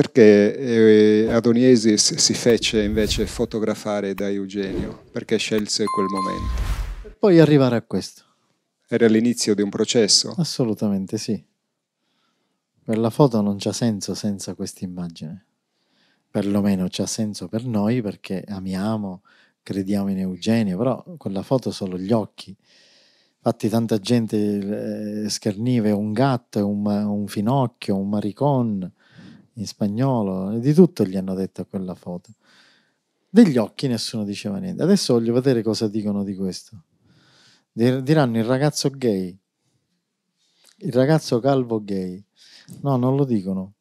Perché eh, Adoniesis si fece invece fotografare da Eugenio? Perché scelse quel momento? Per poi arrivare a questo. Era l'inizio di un processo? Assolutamente sì. Quella foto non c'ha senso senza questa immagine. Perlomeno c'ha senso per noi perché amiamo, crediamo in Eugenio, però quella foto sono gli occhi. Infatti tanta gente eh, scherniva un gatto, un, un finocchio, un maricon, in spagnolo, di tutto gli hanno detto a quella foto. Degli occhi nessuno diceva niente. Adesso voglio vedere cosa dicono di questo. Diranno il ragazzo gay, il ragazzo calvo gay. No, non lo dicono.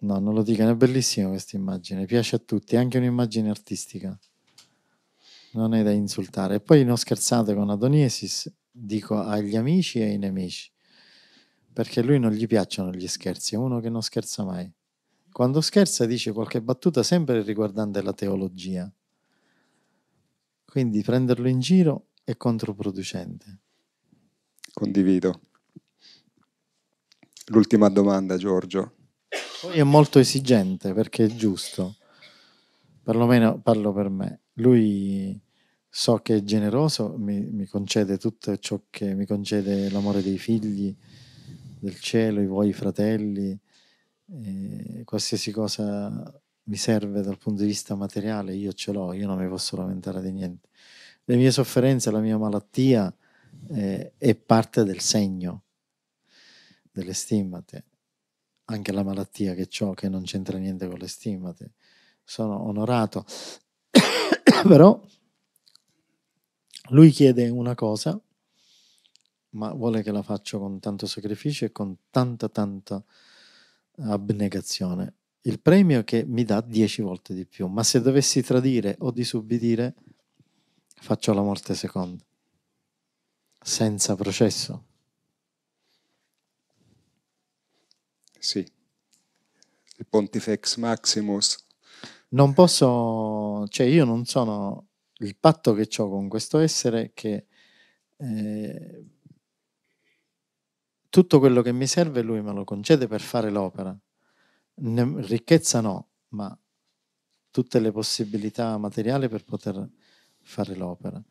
No, non lo dicono. È bellissima questa immagine, piace a tutti, è anche un'immagine artistica. Non è da insultare. E poi non scherzate con Adonisis, dico agli amici e ai nemici perché a lui non gli piacciono gli scherzi, è uno che non scherza mai. Quando scherza dice qualche battuta sempre riguardante la teologia. Quindi prenderlo in giro è controproducente. Condivido. L'ultima domanda, Giorgio. Lui è molto esigente perché è giusto, perlomeno parlo per me. Lui so che è generoso, mi, mi concede tutto ciò che mi concede l'amore dei figli, del cielo, i vuoi fratelli, eh, qualsiasi cosa mi serve dal punto di vista materiale, io ce l'ho, io non mi posso lamentare di niente. Le mie sofferenze, la mia malattia eh, è parte del segno, delle stimmate, anche la malattia che ho, che non c'entra niente con le stimmate. Sono onorato. Però lui chiede una cosa ma vuole che la faccio con tanto sacrificio e con tanta, tanta abnegazione. Il premio è che mi dà dieci volte di più, ma se dovessi tradire o disubbidire, faccio la morte seconda, senza processo. Sì, il Pontifex Maximus. Non posso, cioè io non sono il patto che ho con questo essere che eh, tutto quello che mi serve lui me lo concede per fare l'opera. Ne, ricchezza no, ma tutte le possibilità materiali per poter fare l'opera.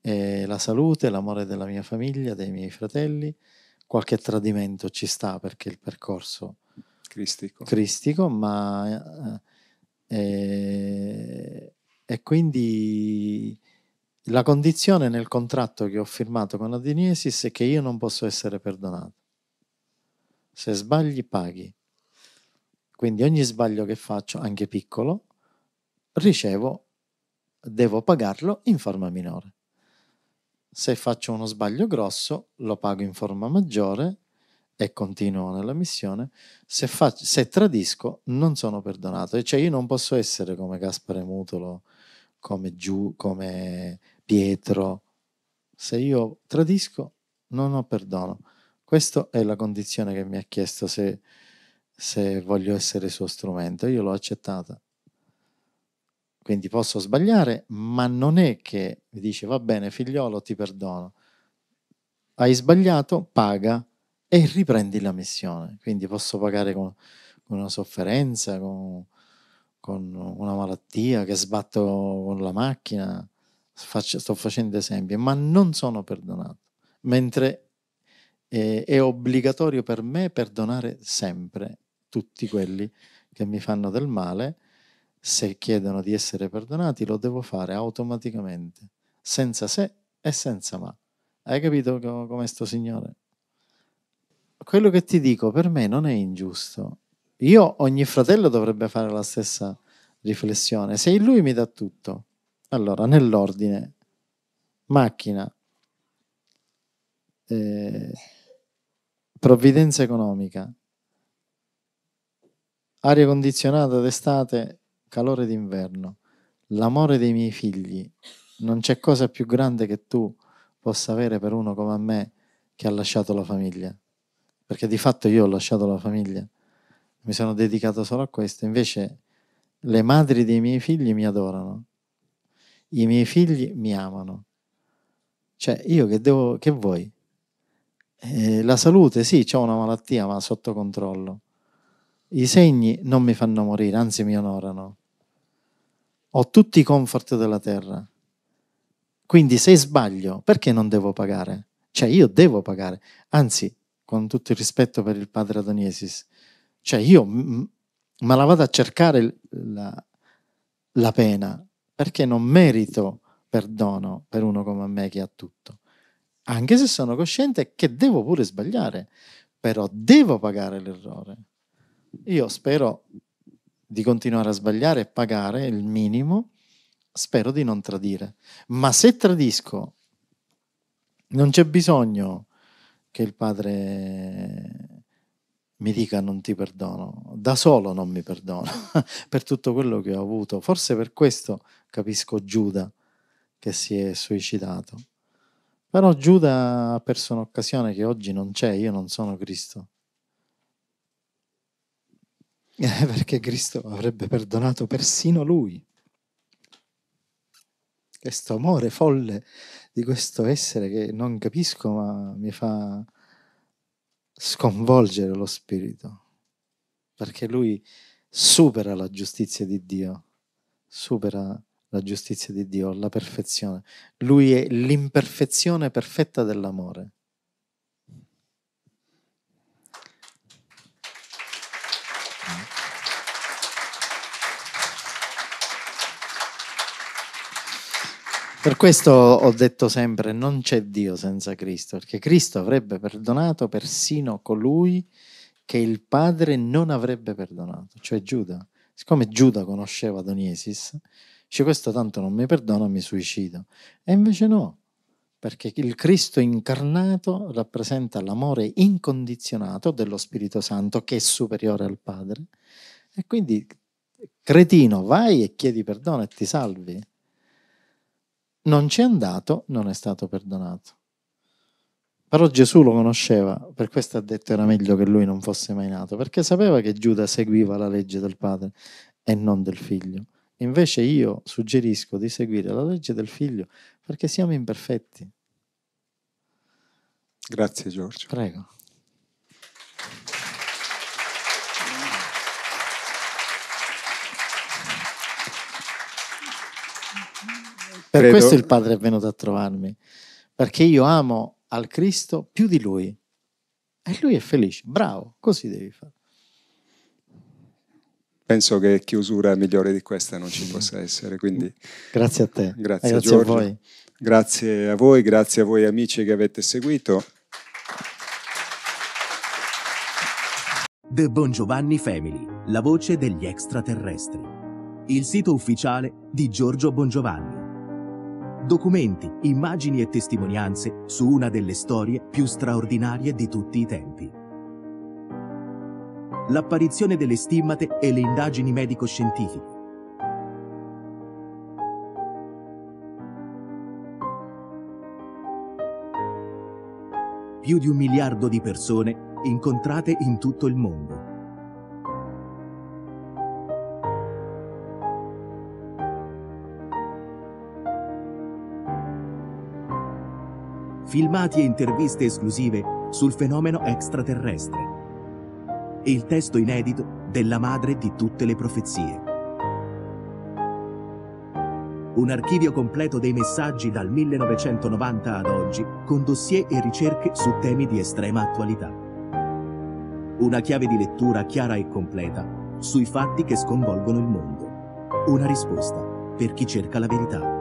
E la salute, l'amore della mia famiglia, dei miei fratelli, qualche tradimento ci sta perché il percorso cristico, cristico ma eh, eh e quindi la condizione nel contratto che ho firmato con Adiniesis è che io non posso essere perdonato. Se sbagli paghi. Quindi ogni sbaglio che faccio, anche piccolo, ricevo, devo pagarlo in forma minore. Se faccio uno sbaglio grosso, lo pago in forma maggiore e continuo nella missione. Se, faccio, se tradisco, non sono perdonato. E cioè io non posso essere come Gaspare Mutolo, come Giù, come Pietro. Se io tradisco, non ho perdono. Questa è la condizione che mi ha chiesto se, se voglio essere suo strumento. Io l'ho accettata. Quindi posso sbagliare, ma non è che mi dice va bene figliolo, ti perdono. Hai sbagliato, paga e riprendi la missione. Quindi posso pagare con, con una sofferenza, con, con, una malattia, che sbatto con la macchina. Faccio, sto facendo esempi, ma non sono perdonato. Mentre eh, è obbligatorio per me perdonare sempre tutti quelli che mi fanno del male. Se chiedono di essere perdonati, lo devo fare automaticamente, senza se e senza ma. Hai capito come sto signore? Quello che ti dico per me non è ingiusto. Io, ogni fratello dovrebbe fare la stessa riflessione. Se lui mi dà tutto, allora nell'ordine, macchina, eh, provvidenza economica, aria condizionata d'estate, calore d'inverno, l'amore dei miei figli. Non c'è cosa più grande che tu possa avere per uno come me che ha lasciato la famiglia. Perché di fatto io ho lasciato la famiglia, mi sono dedicato solo a questo. Invece le madri dei miei figli mi adorano, i miei figli mi amano. Cioè, io che devo, che vuoi? Eh, la salute, sì, ho una malattia, ma sotto controllo. I segni non mi fanno morire, anzi mi onorano. Ho tutti i comfort della terra. Quindi se sbaglio, perché non devo pagare? Cioè io devo pagare, anzi, con tutto il rispetto per il padre Adoniesis, cioè io me la vado a cercare la, la pena, perché non merito perdono per uno come me che ha tutto anche se sono cosciente che devo pure sbagliare, però devo pagare l'errore. Io spero di continuare a sbagliare e pagare il minimo, spero di non tradire. Ma se tradisco, non c'è bisogno che il padre mi dica non ti perdono, da solo non mi perdono per tutto quello che ho avuto. Forse per questo capisco Giuda che si è suicidato. Però Giuda ha perso un'occasione che oggi non c'è, io non sono Cristo. Eh, perché Cristo avrebbe perdonato persino lui. Questo amore folle di questo essere che non capisco ma mi fa sconvolgere lo spirito. Perché lui supera la giustizia di Dio, supera la giustizia di Dio, la perfezione. Lui è l'imperfezione perfetta dell'amore. Per questo ho detto sempre non c'è Dio senza Cristo, perché Cristo avrebbe perdonato persino colui che il padre non avrebbe perdonato, cioè Giuda. Siccome Giuda conosceva Doniesis, Dice, questo tanto non mi perdona, mi suicido. E invece no, perché il Cristo incarnato rappresenta l'amore incondizionato dello Spirito Santo che è superiore al Padre. E quindi, cretino, vai e chiedi perdono e ti salvi. Non c'è andato, non è stato perdonato. Però Gesù lo conosceva, per questo ha detto era meglio che lui non fosse mai nato, perché sapeva che Giuda seguiva la legge del padre e non del figlio. Invece io suggerisco di seguire la legge del figlio perché siamo imperfetti. Grazie Giorgio. Prego. Per Credo... questo il Padre è venuto a trovarmi, perché io amo al Cristo più di Lui. E Lui è felice, bravo, così devi fare penso che chiusura migliore di questa non ci possa essere. Quindi, grazie a te. Grazie, grazie Giorgio, a voi. Grazie a voi, grazie a voi amici che avete seguito. The Bon Giovanni Family, la voce degli extraterrestri. Il sito ufficiale di Giorgio Bongiovanni. Documenti, immagini e testimonianze su una delle storie più straordinarie di tutti i tempi l'apparizione delle stimmate e le indagini medico-scientifiche. Più di un miliardo di persone incontrate in tutto il mondo. Filmati e interviste esclusive sul fenomeno extraterrestre e il testo inedito della madre di tutte le profezie. Un archivio completo dei messaggi dal 1990 ad oggi, con dossier e ricerche su temi di estrema attualità. Una chiave di lettura chiara e completa sui fatti che sconvolgono il mondo. Una risposta per chi cerca la verità.